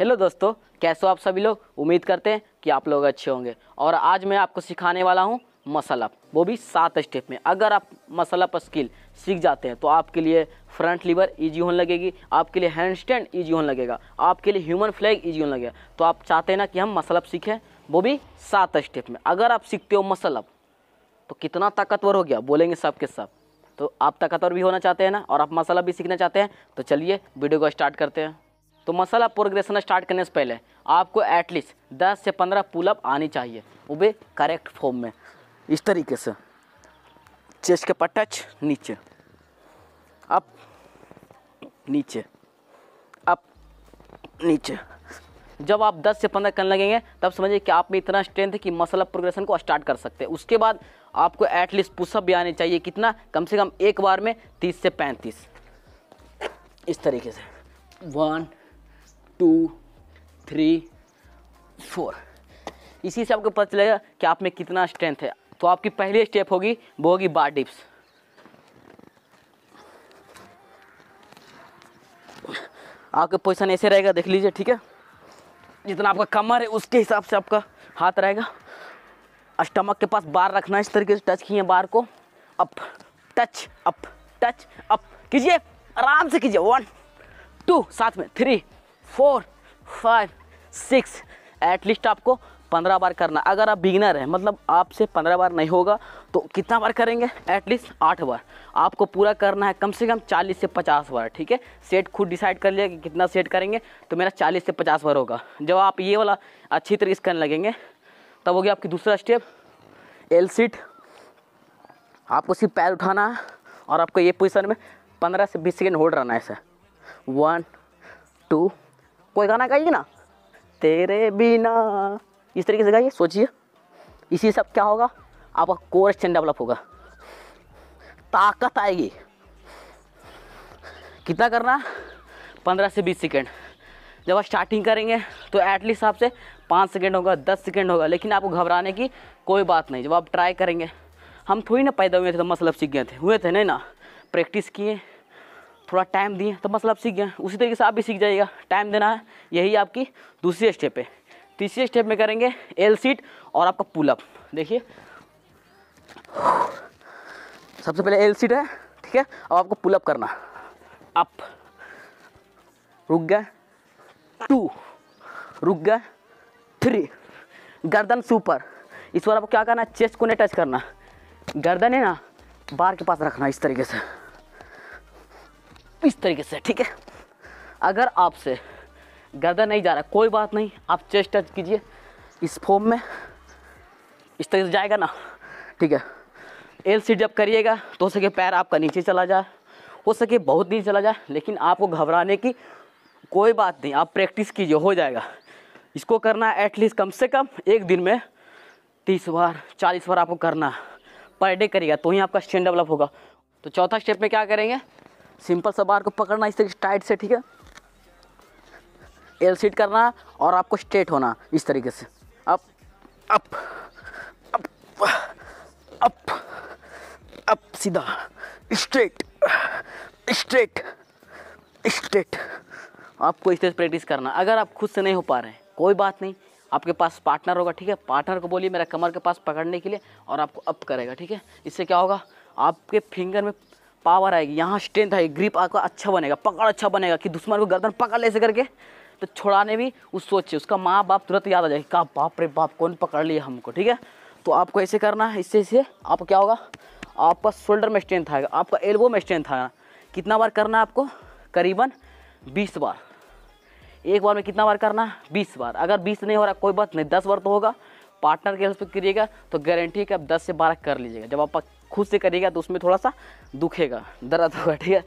Hello दोस्तों कैसे हो आप सभी लोग उम्मीद करते हैं कि आप लोग अच्छे होंगे और आज मैं आपको सिखाने वाला हूँ मसल अप वो भी सात स्टेप में अगर आप मसल अप स्किल सीख जाते हैं तो आपके लिए फ्रंट लीवर इजी होने लगेगी आपके लिए हैंड स्टैंड ईजी होने लगेगा आपके लिए ह्यूमन फ्लैग ईजी होने लगेगा तो आप चाहते हैं ना कि हम मसल अप सीखें वो भी सात स्टेप में अगर आप सीखते हो मसल अप तो कितना ताकतवर हो गया बोलेंगे सबके सब तो आप ताकतवर भी होना चाहते हैं ना और आप मसल अप भी सीखना चाहते हैं तो चलिए वीडियो को स्टार्ट करते हैं तो मसला प्रोग्रेशन स्टार्ट करने से पहले आपको एटलीस्ट दस से पंद्रह पुलअप आनी चाहिए वो भी करेक्ट फॉर्म में इस तरीके से चेस्ट के पर टच नीचे अप नीचे अप नीचे जब आप 10 से 15 करने लगेंगे तब समझिए कि आप में इतना स्ट्रेंथ है कि मसल प्रोग्रेशन को स्टार्ट कर सकते हैं उसके बाद आपको एटलीस्ट पुशअप भी आने चाहिए कितना कम से कम एक बार में 30 से 35 इस तरीके से वन टू थ्री फोर इसी से आपको पता चलेगा कि आप में कितना स्ट्रेंथ है तो आपकी पहली स्टेप होगी वो होगी बार डिप्स आपका पोजिशन ऐसे रहेगा देख लीजिए ठीक है जितना आपका कमर है उसके हिसाब से आपका हाथ रहेगा स्टमक के पास बार रखना इस तरीके से टच किए बार को up touch up touch up कीजिए आराम से कीजिए वन टू साथ में three four five six at least आपको पंद्रह बार करना अगर आप बिगिनर हैं मतलब आपसे पंद्रह बार नहीं होगा तो कितना बार करेंगे एटलीस्ट आठ बार आपको पूरा करना है कम से कम चालीस से पचास बार ठीक है सेट खुद डिसाइड कर लिया कि कितना सेट करेंगे तो मेरा चालीस से पचास बार होगा जब आप ये वाला अच्छी तरीके से करने लगेंगे तब हो गया आपकी दूसरा स्टेप एल सीट आपको सिर्फ पैर उठाना है और आपको ये पोजिशन में पंद्रह से बीस सेकेंड होल्ड रहना है सर वन टू कोई गाना गाइए ना तेरे बिना इस तरीके से गाइए सोचिए इसी सब क्या होगा आपका कोर स्टैंड डेवलप होगा ताकत आएगी कितना करना पंद्रह से बीस सेकेंड जब आप स्टार्टिंग करेंगे तो एटलीस्ट आपसे पाँच सेकेंड होगा दस सेकेंड होगा लेकिन आपको घबराने की कोई बात नहीं जब आप ट्राई करेंगे हम थोड़ी ना पैदा हुए थे तो मतलब मसल सीख गए थे हुए थे नहीं ना प्रैक्टिस किए थोड़ा टाइम दिए तो मतलब सीख गए उसी तरीके से आप भी सीख जाइएगा टाइम देना है यही आपकी दूसरी स्टेप है तीसरे स्टेप में करेंगे एल सीट और आपका पुलअप देखिए सबसे पहले एल सीट है ठीक है अब आपको पुलअप करना अप रुक गए टू रुक गए थ्री गर्दन सुपर इस बार आपको क्या करना है चेस्ट को नहीं टच करना गर्दन है ना बार के पास रखना इस तरीके से इस तरीके से ठीक है अगर आपसे गर्दन नहीं जा रहा कोई बात नहीं आप चेस्ट टच कीजिए इस फॉर्म में इस तरीके से जाएगा ना ठीक है एल सीट जब करिएगा तो हो सके पैर आपका नीचे चला जाए हो सके बहुत नीचे चला जाए लेकिन आपको घबराने की कोई बात नहीं आप प्रैक्टिस कीजिए हो जाएगा इसको करना है एटलीस्ट कम से कम एक दिन में तीस बार चालीस बार आपको करना पर डे करिएगा तो ही आपका स्टैंड डेवलप होगा तो चौथा स्टेप में क्या करेंगे सिंपल सा बार को पकड़ना इस तरीके से टाइट से ठीक है एल सीट करना और आपको स्ट्रेट होना इस तरीके से up up up up up सीधा स्ट्रेट स्ट्रेट स्ट्रेट आपको इस तरह से प्रैक्टिस करना अगर आप खुद से नहीं हो पा रहे हैं कोई बात नहीं आपके पास पार्टनर होगा ठीक है पार्टनर को बोलिए मेरा कमर के पास पकड़ने के लिए और आपको अप करेगा ठीक है इससे क्या होगा आपके फिंगर में पावर आएगी यहाँ स्ट्रेंथ आएगी ग्रिप आपका अच्छा बनेगा पकड़ अच्छा बनेगा कि दुश्मन को गर्दन पकड़ ले से करके तो छोड़ाने भी उस सोचे उसका माँ बाप तुरंत याद आ जाएगी कहा बाप रे बाप कौन पकड़ लिया हमको ठीक है तो आपको ऐसे करना है इससे इससे आपको क्या होगा आपका शोल्डर में स्ट्रेंथ आएगा आपका एल्बो में स्ट्रेंथ आएगा कितना बार करना है आपको करीबन बीस बार एक बार में कितना बार करना है बीस बार अगर बीस नहीं हो रहा कोई बात नहीं दस बार तो होगा पार्टनर के हेल्प करिएगा तो गारंटी है कि आप दस से बारह कर लीजिएगा जब आप खुद से करेगा तो उसमें थोड़ा सा दुखेगा दर्द होगा ठीक है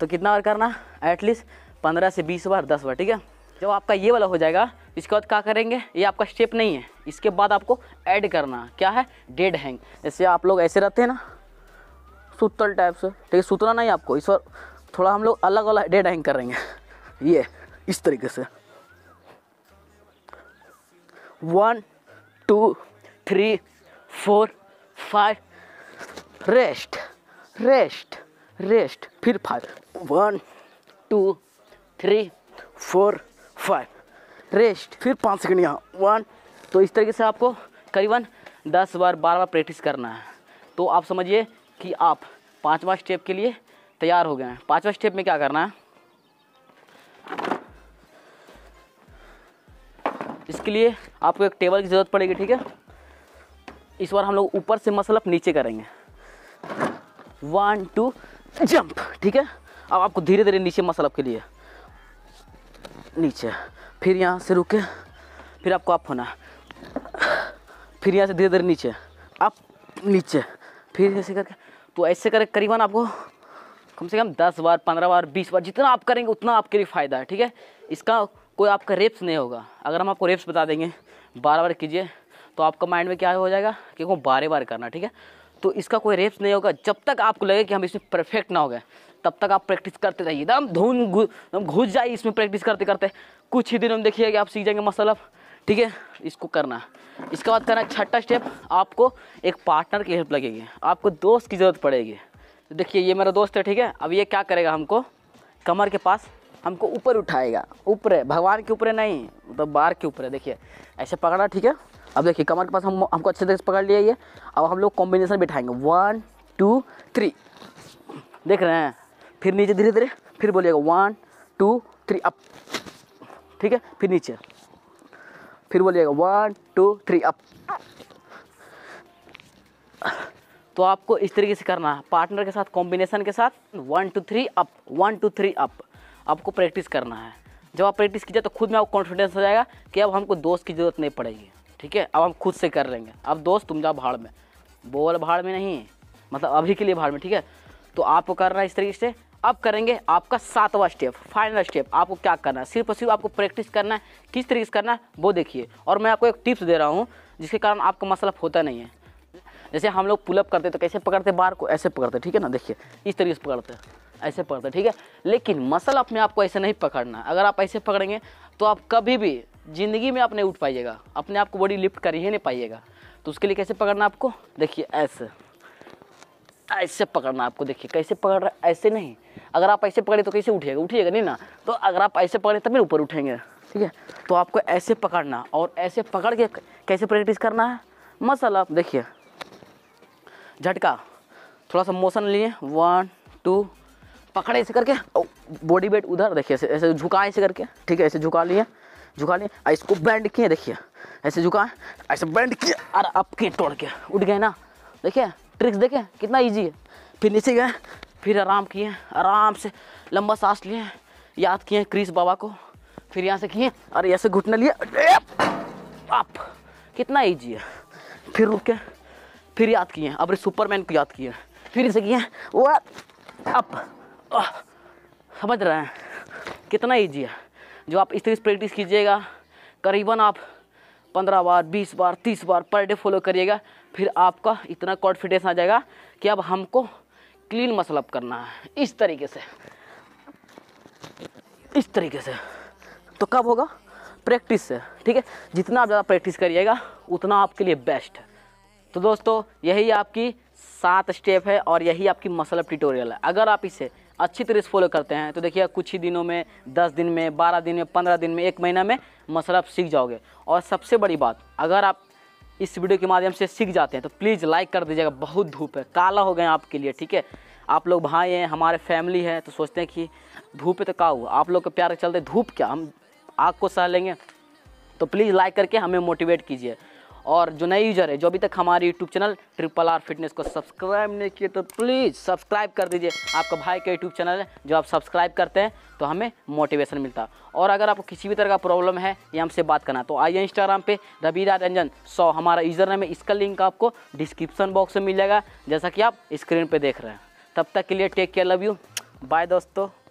तो कितना बार करना एटलीस्ट पंद्रह से बीस बार दस बार ठीक है जब आपका ये वाला हो जाएगा इसके बाद क्या करेंगे ये आपका स्टेप नहीं है इसके बाद आपको ऐड करना क्या है डेड हैंग जैसे आप लोग ऐसे रहते हैं ना सुतल टाइप से ठीक है सुतना नहीं आपको इस बार थोड़ा हम लोग अलग अलग डेड हैंग करेंगे ये इस तरीके से one two three four five rest rest rest फिर five one two three four five rest फिर पाँच सेकेंड यहाँ वन तो इस तरीके से आपको करीबन दस बार बारह बार प्रैक्टिस करना है तो आप समझिए कि आप पाँचवा स्टेप के लिए तैयार हो गए हैं पाँचवा स्टेप में क्या करना है इसके लिए आपको एक टेबल की ज़रूरत पड़ेगी ठीक है इस बार हम लोग ऊपर से मसल अप नीचे करेंगे वन टू जंप ठीक है अब आपको धीरे धीरे नीचे मसल के लिए नीचे फिर यहाँ से रुके फिर आपको अप होना फिर यहाँ से धीरे धीरे नीचे अप नीचे फिर ऐसे करके तो ऐसे करके करीबन आपको कम से कम दस बार पंद्रह बार बीस बार जितना आप करेंगे उतना आपके लिए फ़ायदा है ठीक है इसका कोई आपका रेप्स नहीं होगा अगर हम आपको रेप्स बता देंगे बारह बार कीजिए तो आपका माइंड में क्या हो जाएगा कि वो बारह बार करना ठीक है तो इसका कोई रेप्स नहीं होगा जब तक आपको लगे कि हम इसमें परफेक्ट ना हो गए तब तक आप प्रैक्टिस करते रहिए एकदम धुन घुस जाइए इसमें प्रैक्टिस करते करते कुछ ही दिनों में देखिए कि आप सीख जाएंगे मसल ठीक है इसको करना इसके बाद करना छठा स्टेप आपको एक पार्टनर की हेल्प लगेगी आपको दोस्त की ज़रूरत पड़ेगी तो देखिए ये मेरा दोस्त है ठीक है अब ये क्या करेगा हमको कमर के पास हमको ऊपर उठाएगा ऊपर है भगवान के ऊपर नहीं मतलब बार के ऊपर है देखिए ऐसे पकड़ा ठीक है अब देखिए कमर के पास हम हमको अच्छे तरीके से पकड़ लिया ये अब हम लोग कॉम्बिनेशन बिठाएंगे वन टू थ्री देख रहे हैं फिर नीचे धीरे धीरे फिर बोलिएगा वन टू थ्री अप ठीक है फिर नीचे फिर बोलिएगा वन टू थ्री अप तो आपको इस तरीके से करना है पार्टनर के साथ कॉम्बिनेशन के साथ one two three up one two three up आपको प्रैक्टिस करना है जब आप प्रैक्टिस कीजिए तो खुद में आपको कॉन्फिडेंस हो जाएगा कि अब हमको दोस्त की ज़रूरत नहीं पड़ेगी ठीक है अब हम खुद से कर लेंगे अब दोस्त तुम जाओ भाड़ में बोल भाड़ में नहीं मतलब अभी के लिए भाड़ में ठीक है तो आपको करना है इस तरीके से अब करेंगे आपका सातवां स्टेप फाइनल स्टेप आपको क्या करना है सिर्फ और सिर्फ आपको प्रैक्टिस करना है किस तरीके से करना है वो देखिए और मैं आपको एक टिप्स दे रहा हूँ जिसके कारण आपका मसला होता नहीं है जैसे हम लोग पुलअप करते तो कैसे पकड़ते बार को ऐसे पकड़ते ठीक है ना देखिए इस तरीके से पकड़ते ऐसे पकड़ते ठीक है लेकिन मसल अप में आपको ऐसे नहीं पकड़ना अगर आप ऐसे पकड़ेंगे तो आप कभी भी ज़िंदगी में आप नहीं उठ पाइएगा अपने आप को बॉडी लिफ्ट कर ही नहीं पाइएगा तो उसके लिए कैसे पकड़ना आपको देखिए ऐसे ऐसे पकड़ना आपको देखिए कैसे पकड़ रहा ऐसे नहीं अगर आप ऐसे पकड़े तो कैसे उठिएगा उठिएगा नहीं ना तो अगर आप ऐसे पकड़े तभी ऊपर उठेंगे ठीक है तो आपको ऐसे पकड़ना और ऐसे पकड़ के कैसे प्रैक्टिस करना है मसाला आप देखिए झटका थोड़ा सा मोशन लिए वन टू पकड़े ऐसे करके बॉडी वेट उधर देखिए ऐसे ऐसे झुका ऐसे करके ठीक है ऐसे झुका लिए झुका लिए इसको बैंड किए देखिए ऐसे झुका ऐसे बैंड किया अब के तोड़ के उठ गए ना देखिए ट्रिक्स देखें कितना ईजी है फिर नीचे गए फिर आराम किए आराम से लंबा सांस लिए याद किए क्रिस बाबा को फिर यहाँ से किए अरे ऐसे घुटने घुटना लिए आप कितना ईजी है फिर रुक के फिर याद किए अब सुपरमैन को याद किए फिर इसे किए वो अप ah! समझ रहे हैं कितना ईजी है जो आप इस तरह से प्रैक्टिस कीजिएगा करीबन आप पंद्रह बार बीस बार तीस बार पर डे फॉलो करिएगा फिर आपका इतना कॉन्फिडेंस आ जाएगा कि अब हमको क्लीन मसलअप करना है इस तरीके से इस तरीके से तो कब होगा प्रैक्टिस से ठीक है जितना आप ज़्यादा प्रैक्टिस करिएगा उतना आपके लिए बेस्ट है तो दोस्तों यही आपकी सात स्टेप है और यही आपकी मसलअप ट्यूटोरियल है अगर आप इसे अच्छी तरह से फॉलो करते हैं तो देखिए कुछ ही दिनों में दस दिन में बारह दिन में पंद्रह दिन में एक महीना में मसल आप सीख जाओगे और सबसे बड़ी बात अगर आप इस वीडियो के माध्यम से सीख जाते हैं तो प्लीज़ लाइक कर दीजिएगा बहुत धूप है काला हो गए आपके लिए ठीक है आप लोग भाई हैं हमारे फैमिली है तो सोचते हैं कि धूप है तो का हुआ आप लोग के प्यार के चलते धूप क्या हम आग को सह लेंगे तो प्लीज़ लाइक करके हमें मोटिवेट कीजिए और जो नए यूज़र है जो अभी तक हमारे YouTube channel triple R fitness को सब्सक्राइब नहीं किए तो प्लीज़ सब्सक्राइब कर दीजिए आपका भाई का यूट्यूब चैनल है जो आप सब्सक्राइब करते हैं तो हमें मोटिवेशन मिलता और अगर आपको किसी भी तरह का प्रॉब्लम है या हमसे बात करना तो आइए इंस्टाग्राम पे रबीरा रंजन सौ हमारा यूज़र नेम है इसका लिंक आपको डिस्क्रिप्सन बॉक्स में मिल जाएगा जैसा कि आप स्क्रीन पर देख रहे हैं तब तक के लिए take care love you bye दोस्तों